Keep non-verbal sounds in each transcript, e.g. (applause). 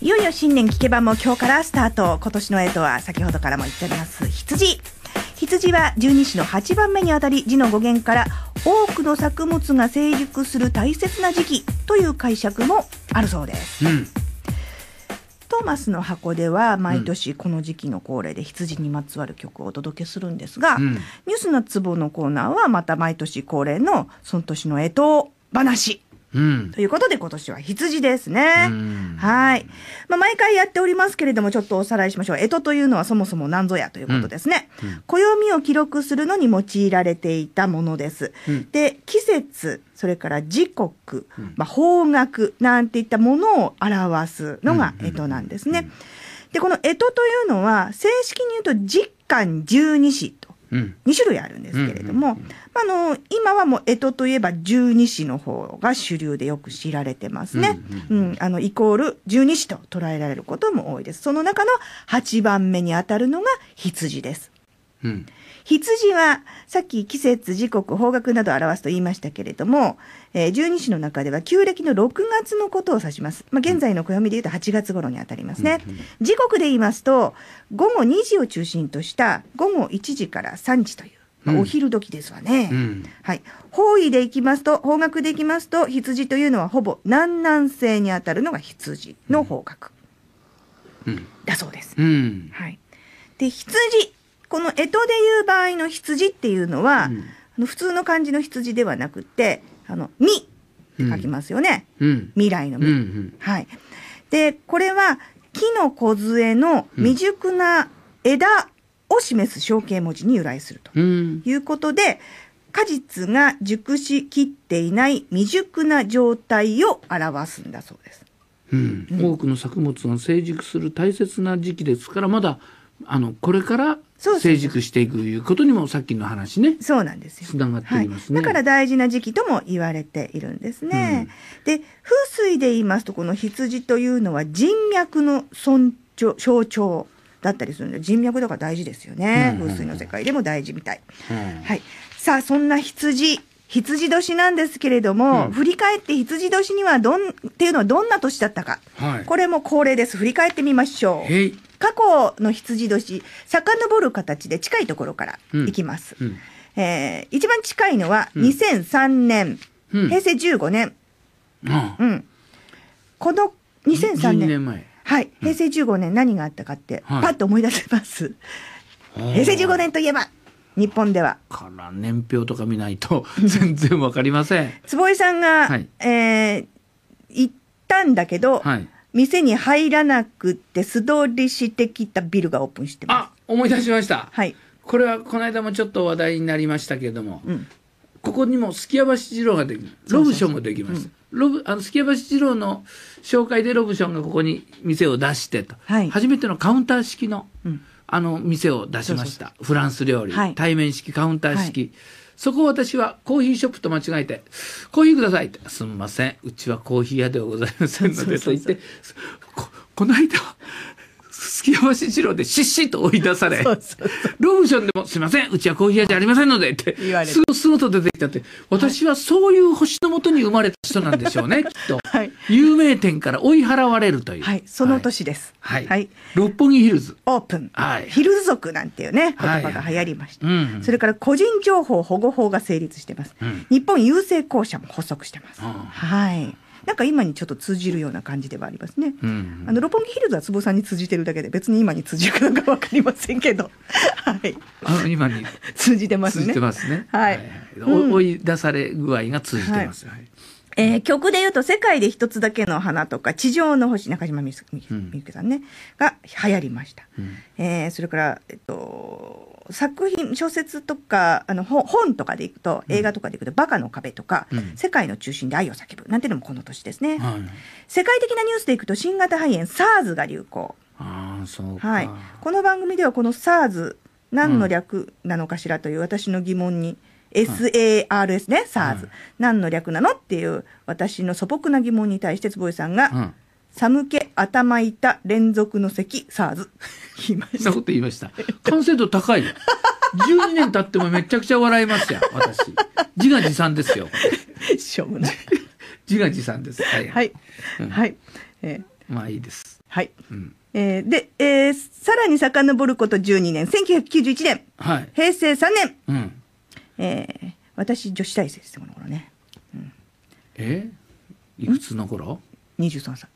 いよいよ新年聞けばもう今日からスタート。今年の干とは先ほどからも言っております、羊。羊は十二支の八番目にあたり字の語源から多くの作物が成熟する大切な時期という解釈もあるそうです。うんトーマスの箱では毎年この時期の恒例で羊にまつわる曲をお届けするんですが、うん、ニュースのツボのコーナーはまた毎年恒例のその年の干と話うん、ということで今年は羊ですね。はい。まあ、毎回やっておりますけれども、ちょっとおさらいしましょう。干支というのはそもそも何ぞやということですね。うん、暦を記録するのに用いられていたものです。で、季節、それから時刻、まあ、方角なんていったものを表すのが干支なんですね。で、この干支というのは、正式に言うと実感十二子と2種類あるんですけれども、今はもう江戸といえば十二支の方が主流でよく知られてますね、イコール十二支と捉えられることも多いですその中の8番目にあたるのが羊です。うん羊は、さっき季節、時刻、方角などを表すと言いましたけれども、えー、十二支の中では旧暦の6月のことを指します。まあ、現在の暦でいうと8月頃にあたりますね。時刻で言いますと、午後2時を中心とした午後1時から3時という。まあ、お昼時ですわね、うん、はい。方位でいきますと、方角でいきますと、羊というのはほぼ南南西にあたるのが羊の方角、だそうです。うん、はい。で、羊この干支でいう場合の羊っていうのは、うん、普通の漢字の羊ではなくて、あの、みって書きますよね。うん、未来のみ、うんうん、はい。で、これは木の梢の未熟な枝を示す象形文字に由来するということで、果実が熟しきっていない未熟な状態を表すんだそうです。うん、多くの作物が成熟する大切な時期ですからまだあのこれから成熟していくいうことにもさっきの話ねそうなんですよつながっていますね、はい、だから大事な時期とも言われているんですね、うん、で風水で言いますとこの羊というのは人脈の尊重象徴だったりするんで人脈だから大事ですよね、うんうん、風水の世界でも大事みたい、うん、はいさあそんな羊羊年なんですけれども、うん振り返って羊年にはどんっていうのはどんな年だったか、はいこれも恒例です振り返ってみましょう過去の羊年遡る形で近いところからいきます、うん。えー一番近いのは2003年、うん平成15年、うん、この2003年年前。はい、平成15年何があったかって、パッと思い出せます。平成15年といえば、日本ではから年表とか見ないと (laughs) 全然わかりません坪井さんが、はい、えー、行ったんだけど、はい、店に入らなくて素通りしてきたビルがオープンしてますあ思い出しましたはいこれはこの間もちょっと話題になりましたけれども、うん、ここにもすきや橋二郎ができるロブションもできました、うん、ロブあのすきや橋二郎の紹介でロブションがここに店を出してと、はい、初めてのカウンター式の、うんあの店を出しましたフランス料理、はい、対面式カウンター式、はい、そこを私はコーヒーショップと間違えて「コーヒーください」って「すんませんうちはコーヒー屋ではございませんので」と言ってこの間杉山し一郎でしっしと追い出され、ローブションでも、すいません、うちはコーヒー屋じゃありませんので、って、すぐすぐと出てきたって、私はそういう星のもとに生まれた人なんでしょうね、きっと。(laughs) はい、有名店から追い払われるという。はい、その年です。はい。はい、六本木ヒルズ。オープン。はい。ヒルズ族なんていうね、言葉が流行りました。うんそれから個人情報保護法が成立してます。日本郵政公社も発足してます。はい。なんか今にちょっと通じるような感じではありますね。うんうん、あの六本木ヒルズは坪さんに通じてるだけで別に今に通じるかどうかわかりませんけど、(laughs) はい。あの、今に通じてますね。通じてますね。はい。追い出され具合が通じてます。はい。えー、曲で言うと、世界で一つだけの花とか、地上の星、中島みゆきさんね、が流行りました。うん、えー、それから、えっと、作品小説とかあの本とかでいくと映画とかでいくと「バカの壁」とか、うん、世界の中心で愛を叫ぶ」なんていうのもこの年ですね、はい、世界的なニュースでいくと新型肺炎 SARS が流行あそうはい、この番組ではこの SARS 何の略なのかしらという私の疑問に、うん、SARS ね SARS、はい、何の略なのっていう私の素朴な疑問に対して坪井さんが、うん寒気頭痛連続の咳サーズ (laughs) 言いましたそこと言いました完成度高いよ12年経ってもめちゃくちゃ笑いますよ私自画自賛ですよしょうもない自画自賛ですはいはい、うん、はい、えー、まあいいですはい、うんえー、で、えー、さらに遡ること12年1991年、はい、平成3年、うんえー、私女子大生ですこの頃ね、うん、えいくつの頃23歳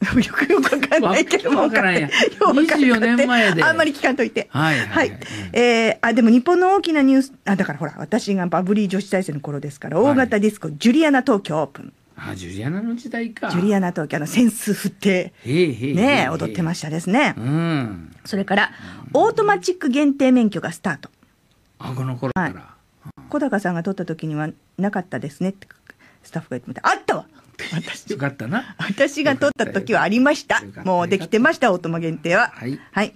(laughs) よくよくわかんないけども。わからんや。24年前で。あんまり聞かんといて。はいはい、はい、はい。えー、あ、でも日本の大きなニュース、あ、だからほら、私がバブリー女子大生の頃ですから、大型ディスコ、はい、ジュリアナ東京オープン。あ、ジュリアナの時代か。ジュリアナ東京の扇子振って、ね、踊ってましたですね。うん。それから、オートマチック限定免許がスタート。あ、この頃から。はい、小高さんが取った時にはなかったですねってスタッフが言ってみて、あったわ私よかったな。私が取った時はありました。もうできてました、オートマ限定は。はい。はい。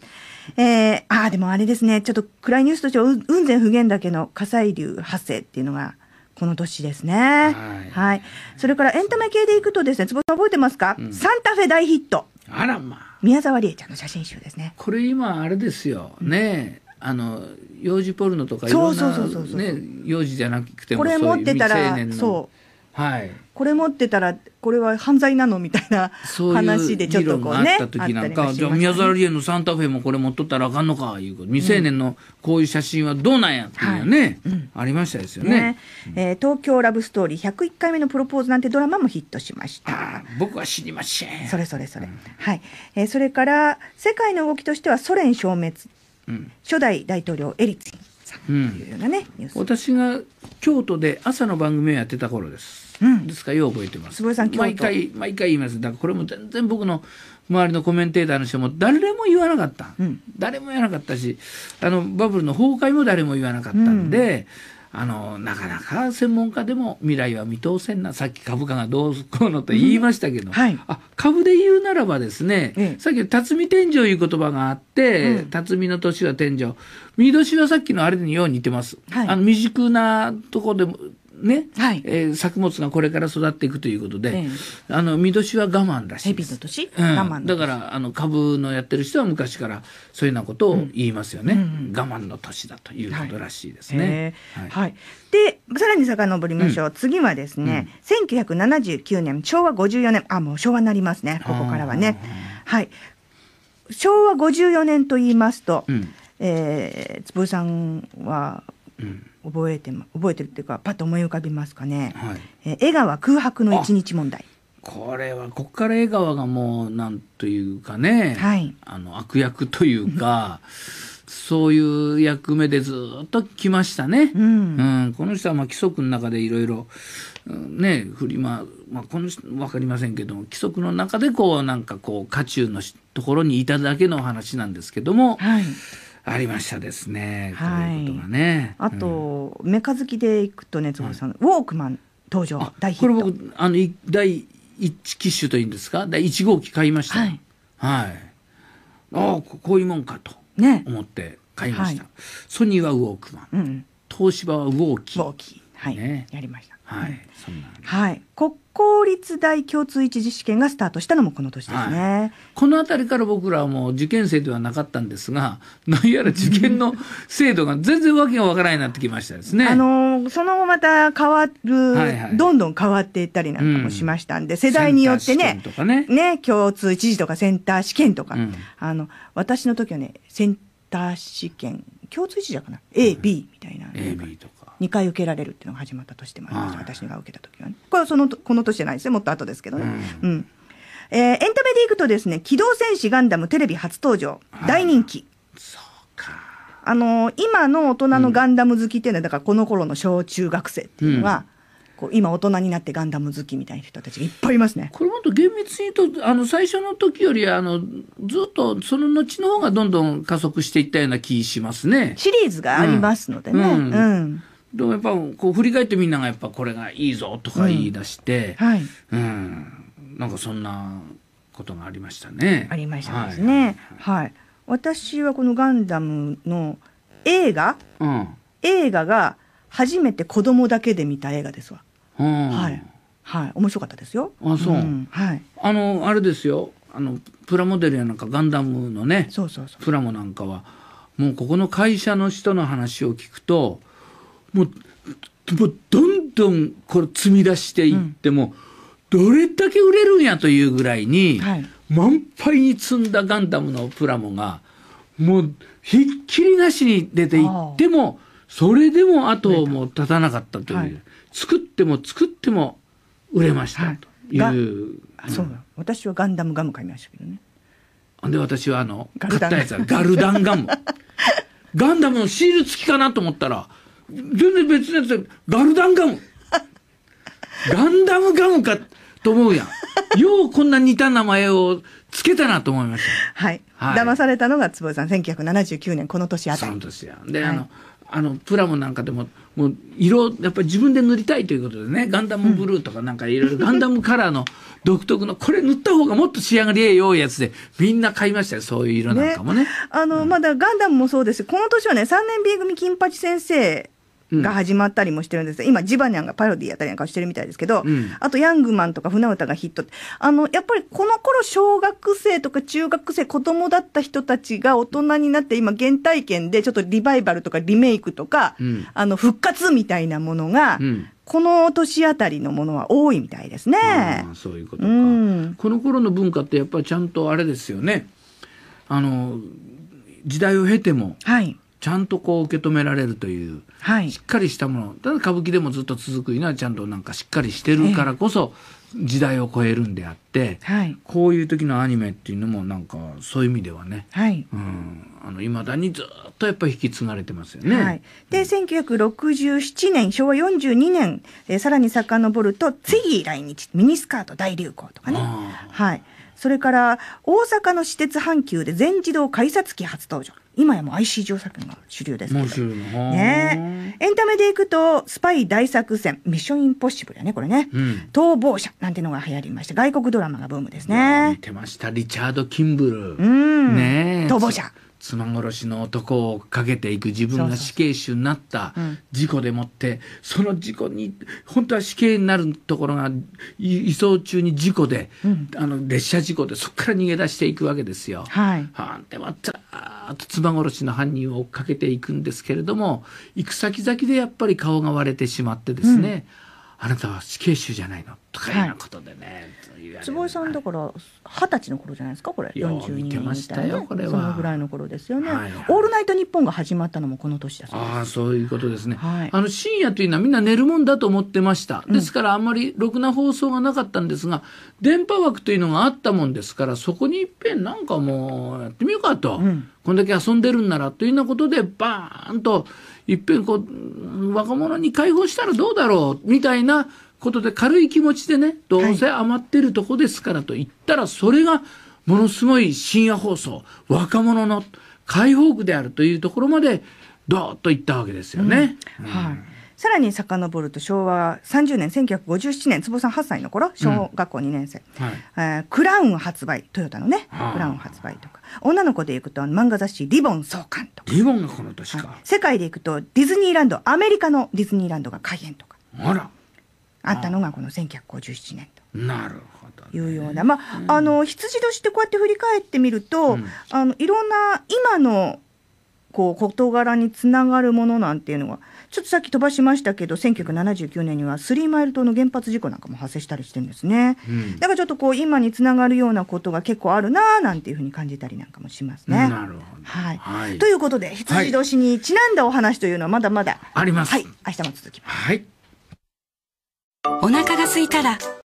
えー、ああ、でもあれですね、ちょっと暗いニュースとしては、雲仙普賢岳の火砕流発生っていうのが、この年ですね。はい。はい、それからエンタメ系でいくとですね、坪さん覚えてますか、うん、サンタフェ大ヒット。あらまあ。宮沢りえちゃんの写真集ですね。これ今、あれですよ。ね、うんあの幼児ポルノとかいろんな、幼児じゃなくてもこれ持ってたらそうはい、これ持ってたらこれは犯罪なのみたいな話でちょっとこうねあった時なんか、ね、じゃあ宮沢りえのサンタフェもこれ持っとったらあかんのかいうこと未成年のこういう写真はどうなんやっていうね、うんはいうん、ありましたですよねね、えー、東京ラブストーリー101回目のプロポーズなんてドラマもヒットしました僕は死にましんそれそれそれ、うん、はい、えー、それから世界の動きとしてはソ連消滅、初代大統領エリツィンさんというようなね、私が京都で朝の番組をやってた頃ですうん、ですからよう覚えてます。毎回毎回言います。だからこれも全然僕の周りのコメンテーターの人も誰も言わなかった。うん、誰も言わなかったし、あのバブルの崩壊も誰も言わなかったんで。うん、あのなかなか専門家でも未来は見通せんなさっき株価がどうこうのと言いましたけど、うんはい、あ株で言うならばですね、さっき辰巳天井いう言葉があって、辰巳の年は天井見年はさっきのあれによう似てます、はい、あの未熟なとこでもね、はいえー、作物がこれから育っていくということで、えー、あの見年は我慢だし蛇の年、うん、我慢だからあの株のやってる人は昔からそういうようなことを言いますよね、うんうんうん、我慢の年だということらしいですね。はい、えーはい、でさらに遡りましょう、うん、次はですね、うん、1979年昭和54年あもう昭和になりますねここからはね。はい、昭和54年と言いますと、うんえー、つぶさんは覚えて、うん、覚えてるっていうかパッと思い浮かびますかね、はい、え江川空白の一日問題これはここから江川がもうなんというかね、はい、あの悪役というかそういう役目でずっと来ましたね、うん、うん、この人はまあ規則の中でいろいろね振りままあ、この人分かりませんけども規則の中でこうなんかこう渦中のところにいただけの話なんですけども、はい、ありましたですね。はい、ということがね。あと、うん、メカ好きでいくとね、坪ぼさん、はい、ウォークマン登場、大ヒット。これ僕、あの、第一機種というんですか、第一号機買いました。はい。はい、ああ、こういうもんかと思って買いました。ね、ソニーはウォークマン、うん、東芝はウォーキー。ウォーキーはい、やりました。はい、はい、国公立大共通一次試験がスタートしたのもこの年ですね。はい、この辺りから僕らはもう受験生ではなかったんですが、なんやら受験の (laughs) 制度が全然わけがわからないなってきましたですね。あのその後また変わる、はいはい、どんどん変わっていったりなんかもしましたんで、うん、世代によってね、ね、ね、共通一次とかセンター試験とか、うん、あの私の時はねセンター試験共通一次だかな、A、B みたいな。A、B とか。2回受けられるっていうのが始まった年でもありました、私が受けた時はね。これはそのこの年じゃないですね、もっと後ですけどね。うん、うんえー、エンタメでいくとですね、機動戦士ガンダムテレビ初登場、大人気。そうか。あの今の大人のガンダム好きっていうのは、だからこの頃の小中学生っていうのは、うん、こう今大人になってガンダム好きみたいな人たちがいっぱいいますね。これもっと厳密に言うと、あの、最初の時より、あの、ずっとその後の方がどんどん加速していったような気しますね。シリーズがありますのでね。うん、うんうんでもやっぱこう振り返ってみんながやっぱこれがいいぞとか言い出して、うん、はいうん、なんかそんなことがありましたね。ありましたですね。はい、はい、私はこのガンダムの映画、うん、映画が初めて子供だけで見た映画ですわ。うん、はい。はい、面白かったですよ。あ、そう。うん、はい。あの、あれですよ。あの、プラモデルやなんか、ガンダムのね。そうそうそう。プラモなんかは。もう、ここの会社の人の話を聞くと。もう、もうどんどんこれ積み出していっても、うん、どれだけ売れるんやというぐらいに、はい、満杯に積んだガンダムのプラモが、もうひっきりなしに出ていっても、それでも後をもう立たなかったという、はい、作っても作っても売れましたという。はいうん、そう私はガンダムガム買いましたけどね。で私はあの買ったやつはガルダンガム。(laughs) ガンダムのシール付きかなと思ったら全然別のやつガルダンガムガンダムガムかと思うやんようこんな似た名前をつけたなと思いました、はい、はい、騙されたのが坪井さん1979年この年あたりその年やで、はい、あのあのプラモなんかでももう色やっぱり自分で塗りたいということでねガンダムブルーとかなんかいろいろガンダムカラーの独特のこれ塗った方がもっと仕上がりええよいやつでみんな買いましたよそういう色なんかもね。ねあの、うん、まだガンダムもそうですこの年はね3年 B 組金八先生が始まったりもしてるんです、うん、今ジバニャンがパロディやったりなんかしてるみたいですけど、うん、あとヤングマンとか船歌がヒットあのやっぱりこの頃小学生とか中学生子供だった人たちが大人になって今原体験でちょっとリバイバルとかリメイクとか、うん、あの復活みたいなものが、この年あたりのものは多いみたいですね。そういうことか、この頃の文化ってやっぱりちゃんとあれですよね。あの時代を経ても、はい、ちゃんとこう受け止められるという、はい、しっかりしたものただ歌舞伎でもずっと続くいうのはちゃんとなんかしっかりしてるからこそ時代を超えるんであって、はい、こういう時のアニメっていうのもなんかそういう意味ではね、はい、うんあの未だにずっとやっぱり引き継がれてますよね。はい、で、うん、1967年昭和42年、えさらに遡ると「つい来日」「ミニスカート大流行」とかね。はいそれから大阪の私鉄阪急で全自動改札機初登場。今やもう IC 乗車券が主流ですけど、ね、エンタメでいくとスパイ大作戦ミッションインポッシブルやねこれね、うん、逃亡者なんてのが流行りました外国ドラマがブームですね見てましたリチャード・キンブル、うん、ね逃亡者妻殺しの男をかけていく自分が死刑囚になった事故でもってその事故に本当は死刑になるところが移送中に事故で、うん、あの列車事故でそこから逃げ出していくわけですよ。はい、はでまた妻殺しの犯人を追っかけていくんですけれども行く先々でやっぱり顔が割れてしまってですね、うんあなたは死刑囚じゃないのとかいうことでね、はい、坪井さんだから二十歳の頃じゃないですかこれ42年したいこれはそのぐらいの頃ですよね、はいはい、オールナイトニッポン」が始まったのもこの年だそうですああそういうことですね、はい、あの深夜というのはみんな寝るもんだと思ってましたですからあんまりろくな放送がなかったんですが、うん、電波枠というのがあったもんですからそこにいっぺんなんかもうやってみようかと、うん、こんだけ遊んでるんならというようなことでバーンといっぺんこう、若者に解放したらどうだろうみたいなことで軽い気持ちでね、どうせ余ってるとこですからと言ったら、それがものすごい深夜放送、若者の解放区であるというところまで、どーっといったわけですよね。うん、はいさらに遡ると昭和30年1957年坪さん8歳の頃小学校2年生、うんはい、えー、クラウン発売トヨタのねクラウン発売とか女の子で行くと漫画雑誌「リボン創刊」とかリボンがこの年か、はい、世界で行くとディズニーランドアメリカのディズニーランドが開園とかあらあったのがこの1957年と。なるほど、ね、いうような、まあ、あの、羊年ってこうやって振り返ってみると、うん、あの、いろんな今のこう事柄につながるものなんていうのはちょっとさっき飛ばしましたけど1979年にはスリーマイル島の原発事故なんかも発生したりしてるんですね、うん、だからちょっとこう今につながるようなことが結構あるなーなんていうふうに感じたりなんかもしますね。なるほど、はい、はい、ということで羊年にちなんだお話というのはまだまだ、あります、はい、明日も続きます。はい、お腹が空いたら